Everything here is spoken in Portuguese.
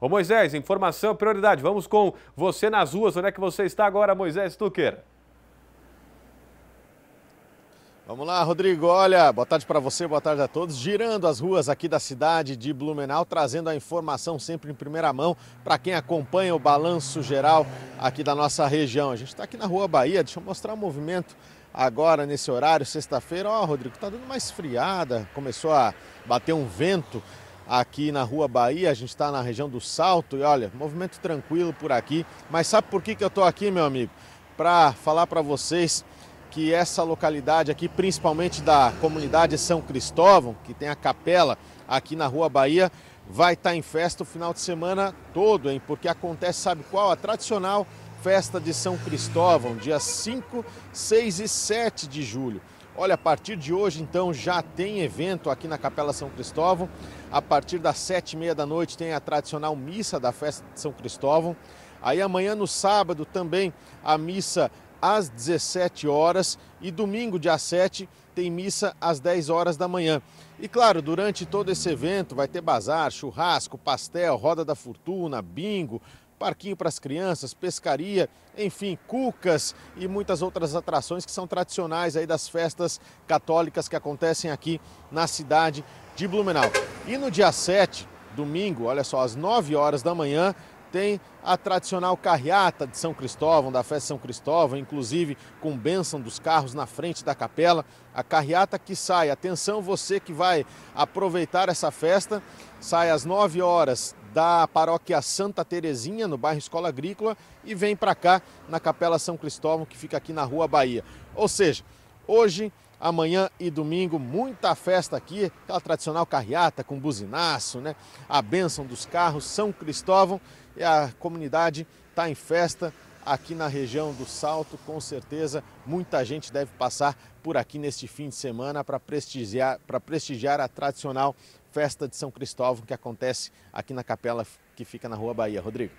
Ô Moisés, informação é prioridade. Vamos com você nas ruas. Onde é que você está agora, Moisés Tucker? Vamos lá, Rodrigo. Olha, boa tarde para você, boa tarde a todos. Girando as ruas aqui da cidade de Blumenau, trazendo a informação sempre em primeira mão para quem acompanha o balanço geral aqui da nossa região. A gente está aqui na Rua Bahia, deixa eu mostrar o movimento agora nesse horário, sexta-feira. Ó, Rodrigo, está dando uma esfriada, começou a bater um vento aqui na Rua Bahia, a gente está na região do Salto e olha, movimento tranquilo por aqui. Mas sabe por que, que eu estou aqui, meu amigo? Para falar para vocês que essa localidade aqui, principalmente da comunidade São Cristóvão, que tem a capela aqui na Rua Bahia, vai estar tá em festa o final de semana todo, hein? Porque acontece, sabe qual? A tradicional festa de São Cristóvão, dia 5, 6 e 7 de julho. Olha, a partir de hoje, então, já tem evento aqui na Capela São Cristóvão. A partir das sete e meia da noite tem a tradicional missa da festa de São Cristóvão. Aí amanhã, no sábado, também a missa às 17 horas e domingo, dia 7, tem missa às 10 horas da manhã. E claro, durante todo esse evento vai ter bazar, churrasco, pastel, roda da fortuna, bingo, parquinho para as crianças, pescaria, enfim, cucas e muitas outras atrações que são tradicionais aí das festas católicas que acontecem aqui na cidade de Blumenau. E no dia 7, domingo, olha só, às 9 horas da manhã, tem a tradicional carreata de São Cristóvão, da festa de São Cristóvão, inclusive com bênção dos carros na frente da capela. A carreata que sai, atenção você que vai aproveitar essa festa, sai às 9 horas da paróquia Santa Terezinha, no bairro Escola Agrícola, e vem para cá na Capela São Cristóvão, que fica aqui na Rua Bahia. Ou seja, hoje amanhã e domingo, muita festa aqui, aquela tradicional carreata com buzinaço, né? A bênção dos carros, São Cristóvão e a comunidade está em festa aqui na região do Salto. Com certeza, muita gente deve passar por aqui neste fim de semana para prestigiar, prestigiar a tradicional festa de São Cristóvão que acontece aqui na capela que fica na Rua Bahia. Rodrigo.